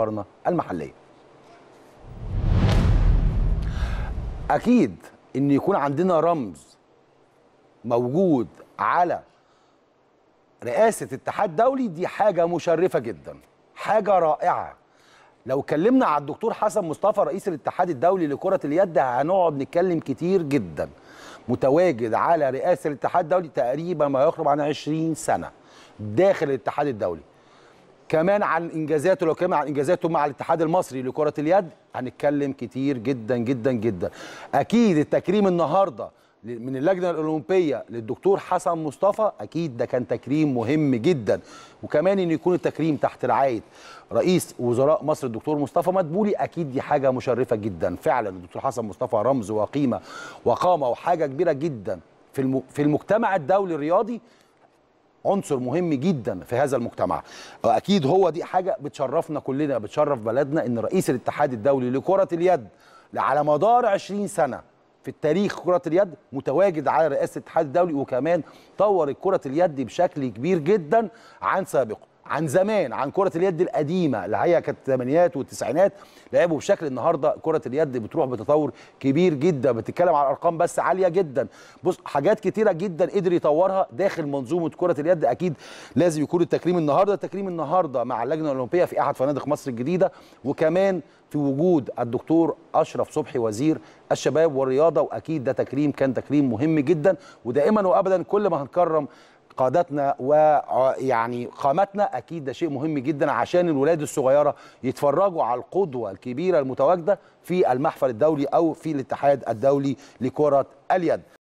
أخبارنا المحلية أكيد إن يكون عندنا رمز موجود على رئاسة اتحاد دولي دي حاجة مشرفة جدا حاجة رائعة لو اتكلمنا على الدكتور حسن مصطفى رئيس الاتحاد الدولي لكرة اليد هنقعد نتكلم كتير جدا متواجد على رئاسة الاتحاد الدولي تقريبا ما يقرب عن 20 سنة داخل الاتحاد الدولي كمان عن انجازاته لو كمان عن انجازاته مع الاتحاد المصري لكره اليد هنتكلم كتير جدا جدا جدا اكيد التكريم النهارده من اللجنه الاولمبيه للدكتور حسن مصطفى اكيد ده كان تكريم مهم جدا وكمان ان يكون التكريم تحت رعايه رئيس وزراء مصر الدكتور مصطفى مدبولي اكيد دي حاجه مشرفه جدا فعلا الدكتور حسن مصطفى رمز وقيمه وقامه وحاجه كبيره جدا في في المجتمع الدولي الرياضي عنصر مهم جدا في هذا المجتمع اكيد هو دي حاجه بتشرفنا كلنا بتشرف بلدنا ان رئيس الاتحاد الدولي لكره اليد على مدار 20 سنه في التاريخ كرة اليد متواجد على رئاسة الاتحاد الدولي وكمان طور كرة اليد بشكل كبير جدا عن سابقه عن زمان عن كره اليد القديمه اللي هي كانت الثمانينات والتسعينات لعبوا بشكل النهارده كره اليد بتروح بتطور كبير جدا بتتكلم على ارقام بس عاليه جدا بص حاجات كتيره جدا قدر يطورها داخل منظومه كره اليد اكيد لازم يكون التكريم النهارده تكريم النهارده مع اللجنه الاولمبيه في احد فنادق مصر الجديده وكمان في وجود الدكتور اشرف صبحي وزير الشباب والرياضه واكيد ده تكريم كان تكريم مهم جدا ودائما وابدا كل ما هنكرم قادتنا ويعني قامتنا اكيد ده شيء مهم جدا عشان الولاد الصغيره يتفرجوا على القدوه الكبيره المتواجده في المحفل الدولي او في الاتحاد الدولي لكره اليد